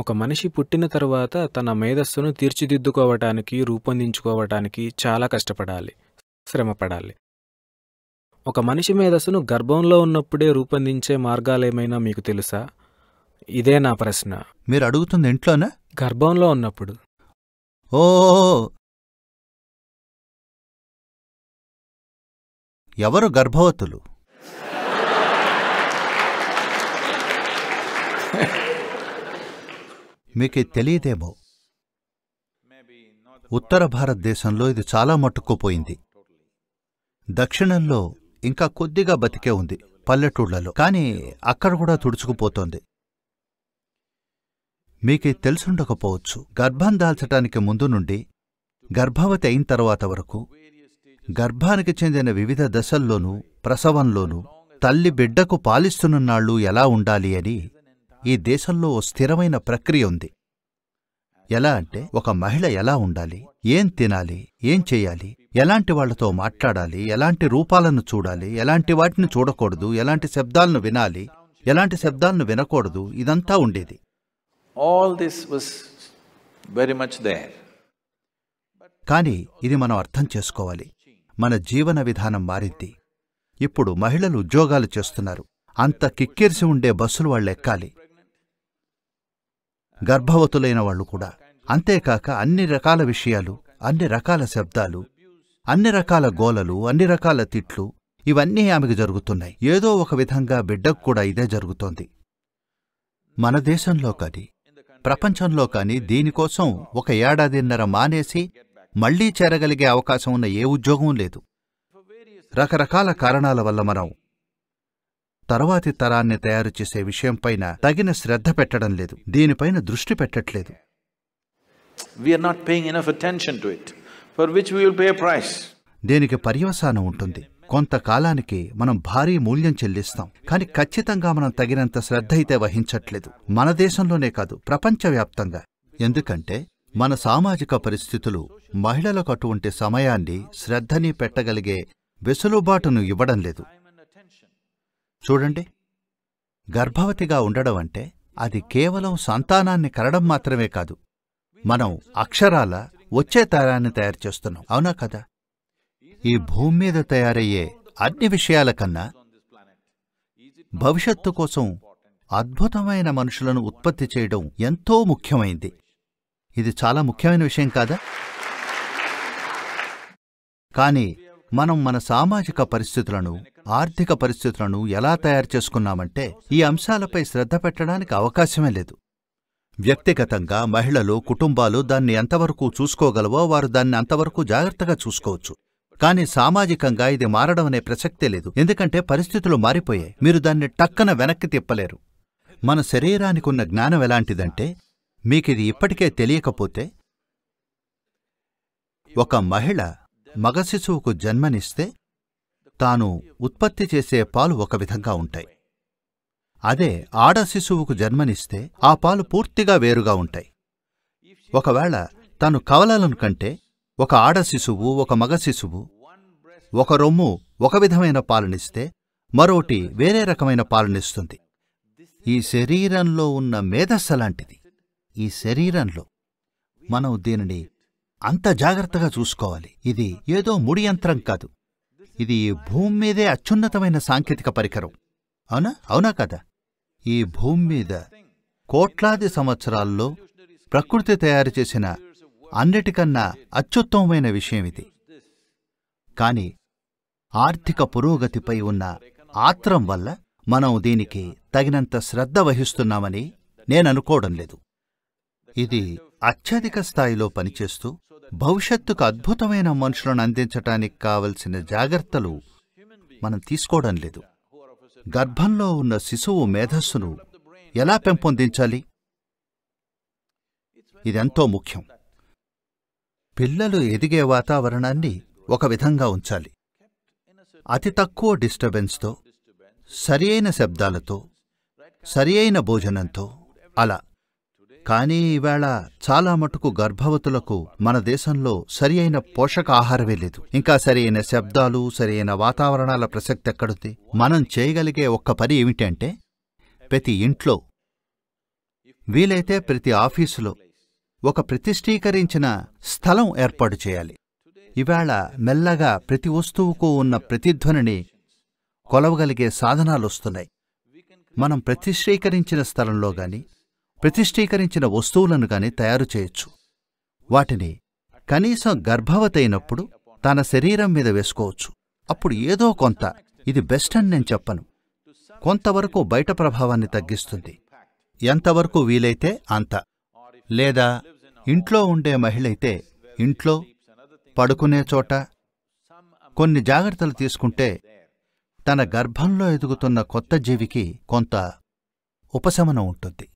ఒక మనిషి పుట్టిన తర్వాత తన మేధస్సును తీర్చిదిద్దుకోవటానికి రూపొందించుకోవటానికి చాలా కష్టపడాలి శ్రమపడాలి ఒక మనిషి మేధస్సును గర్భంలో ఉన్నప్పుడే రూపొందించే మార్గాలేమైనా మీకు తెలుసా ఇదే నా ప్రశ్న మీరు అడుగుతుంది ఇంట్లోనే గర్భంలో ఉన్నప్పుడు ఓ ఎవరు గర్భవతులు మీకు తెలియదేమో ఉత్తర భారతదేశంలో ఇది చాలా మట్టుకుపోయింది దక్షిణంలో ఇంకా కొద్దిగా బతికే ఉంది పల్లెటూళ్లలో కానీ అక్కడ కూడా తుడుచుకుపోతోంది మీకు తెలుసుండకపోవచ్చు గర్భం దాల్చటానికి ముందు నుండి గర్భవతి అయిన తర్వాత వరకు గర్భానికి చెందిన వివిధ దశల్లోనూ ప్రసవంలోనూ తల్లి బిడ్డకు పాలిస్తున్నన్నాళ్ళు ఎలా ఉండాలి అని ఈ దేశంలో ఓ స్థిరమైన ప్రక్రియ ఉంది ఎలా అంటే ఒక మహిళ ఎలా ఉండాలి ఏం తినాలి ఏం చేయాలి ఎలాంటి వాళ్లతో మాట్లాడాలి ఎలాంటి రూపాలను చూడాలి ఎలాంటి వాటిని చూడకూడదు ఎలాంటి శబ్దాలను వినాలి ఎలాంటి శబ్దాలను వినకూడదు ఇదంతా ఉండేది ఆల్ దిస్ వెరీ మచ్ కానీ ఇది మనం అర్థం చేసుకోవాలి మన జీవన విధానం మారింది ఇప్పుడు మహిళలు ఉద్యోగాలు చేస్తున్నారు అంత కిక్కిరిసి ఉండే బస్సులు వాళ్ళెక్కాలి గర్భవతులైన వాళ్ళు కూడా అంతేకాక అన్ని రకాల విషయాలు అన్ని రకాల శబ్దాలు అన్ని రకాల గోలలు అన్ని రకాల తిట్లు ఇవన్నీ ఆమెకు జరుగుతున్నాయి ఏదో ఒక విధంగా బిడ్డకు కూడా ఇదే జరుగుతోంది మన దేశంలో కానీ ప్రపంచంలో కానీ దీనికోసం ఒక ఏడాదిన్నర మానేసి మళ్లీ చేరగలిగే అవకాశం ఉన్న ఏ ఉద్యోగం లేదు రకరకాల కారణాల వల్ల మనం తర్వాతి తరాన్ని తయారుచేసే విషయంపైన తగిన శ్రద్ధ పెట్టడం లేదు దీనిపైన దృష్టి పెట్టట్లేదు నాట్ పేయింగ్ దీనికి పర్యవసానం ఉంటుంది కొంతకాలానికి మనం భారీ మూల్యం చెల్లిస్తాం కానీ ఖచ్చితంగా మనం తగినంత శ్రద్ధ అయితే వహించట్లేదు మన దేశంలోనే కాదు ప్రపంచవ్యాప్తంగా ఎందుకంటే మన సామాజిక పరిస్థితులు మహిళలకు అటువంటి సమయాన్ని శ్రద్ధని పెట్టగలిగే వెసులుబాటును ఇవ్వడం లేదు చూడండి గర్భవతిగా ఉండడం అంటే అది కేవలం సంతానాన్ని కరడం మాత్రమే కాదు మనం అక్షరాల వచ్చే తరాన్ని తయారు చేస్తున్నాం అవునా కదా ఈ భూమి మీద తయారయ్యే అన్ని విషయాల కన్నా భవిష్యత్తు కోసం అద్భుతమైన మనుషులను ఉత్పత్తి చేయడం ఎంతో ముఖ్యమైంది ఇది చాలా ముఖ్యమైన విషయం కాదా కానీ మనం మన సామాజిక పరిస్థితులను ఆర్థిక పరిస్థితులను ఎలా తయారు చేసుకున్నామంటే ఈ అంశాలపై శ్రద్ధ పెట్టడానికి అవకాశమే లేదు వ్యక్తిగతంగా మహిళలు కుటుంబాలు దాన్ని ఎంతవరకు చూసుకోగలవో వారు దాన్ని అంతవరకు జాగ్రత్తగా చూసుకోవచ్చు కానీ సామాజికంగా ఇది మారడం అనే ప్రసక్తే లేదు ఎందుకంటే పరిస్థితులు మారిపోయాయి మీరు దాన్ని టక్కన వెనక్కి తిప్పలేరు మన శరీరానికి ఉన్న జ్ఞానం ఎలాంటిదంటే మీకిది ఇప్పటికే తెలియకపోతే ఒక మహిళ మగశిశువుకు జన్మనిస్తే తాను ఉత్పత్తి చేసే పాలు ఒక విధంగా ఉంటాయి అదే ఆడ శిశువుకు జన్మనిస్తే ఆ పాలు పూర్తిగా వేరుగా ఉంటాయి ఒకవేళ తను కవలలను కంటే ఒక ఆడ శిశువు ఒక మగ శిశువు ఒక రొమ్ము ఒక విధమైన పాలనిస్తే మరోటి వేరే రకమైన పాలనిస్తుంది ఈ శరీరంలో ఉన్న మేధస్సలాంటిది లాంటిది ఈ శరీరంలో మనం దీనిని అంత జాగ్రత్తగా చూసుకోవాలి ఇది ఏదో ముడి యంత్రం కాదు ఇది భూమి మీదే అత్యున్నతమైన సాంకేతిక పరికరం అవునా అవునా కదా ఈ భూమి మీద కోట్లాది సంవత్సరాల్లో ప్రకృతి తయారు చేసిన అన్నిటికన్నా అత్యుత్తమమైన విషయం ఇది కాని ఆర్థిక పురోగతిపై ఉన్న ఆత్రం వల్ల మనం దీనికి తగినంత శ్రద్ధ వహిస్తున్నామని నేననుకోవడం లేదు ఇది అత్యధిక స్థాయిలో పనిచేస్తూ భవిష్యత్తుకు అద్భుతమైన మనుషులను అందించటానికి కావలసిన జాగ్రత్తలు మనం తీసుకోవడం లేదు గర్భంలో ఉన్న శిశువు మేధస్సును ఎలా పెంపొందించాలి ఇదెంతో ముఖ్యం పిల్లలు ఎదిగే వాతావరణాన్ని ఒక విధంగా ఉంచాలి అతి తక్కువ డిస్టర్బెన్స్తో సరియైన శబ్దాలతో సరియైన భోజనంతో అలా కానీ ఈవేళ చాలా మటుకు గర్భవతులకు మన దేశంలో సరి అయిన పోషకాహారమే లేదు ఇంకా సరియైన శబ్దాలు సరియైన వాతావరణాల ప్రసక్తి ఎక్కడుంది మనం చేయగలిగే ఒక్క పని ఏమిటంటే ప్రతి ఇంట్లో వీలైతే ప్రతి ఆఫీసులో ఒక ప్రతిష్ఠీకరించిన స్థలం ఏర్పాటు చేయాలి ఇవాళ మెల్లగా ప్రతి వస్తువుకు ఉన్న ప్రతిధ్వనిని కొలవగలిగే సాధనాలొస్తున్నాయి మనం ప్రతిష్ఠీకరించిన స్థలంలో గాని ప్రతిష్ఠీకరించిన వస్తువులను గాని తయారు చేయొచ్చు వాటిని కనీసం గర్భవతైనప్పుడు తన శరీరం మీద వేసుకోవచ్చు అప్పుడు ఏదో కొంత ఇది బెస్ట్ అని నేను చెప్పను కొంతవరకు బయట ప్రభావాన్ని తగ్గిస్తుంది ఎంతవరకు వీలైతే అంత లేదా ఇంట్లో ఉండే మహిళైతే ఇంట్లో పడుకునే చోట కొన్ని జాగ్రత్తలు తీసుకుంటే తన గర్భంలో ఎదుగుతున్న కొత్త జీవికి కొంత ఉపశమనం ఉంటుంది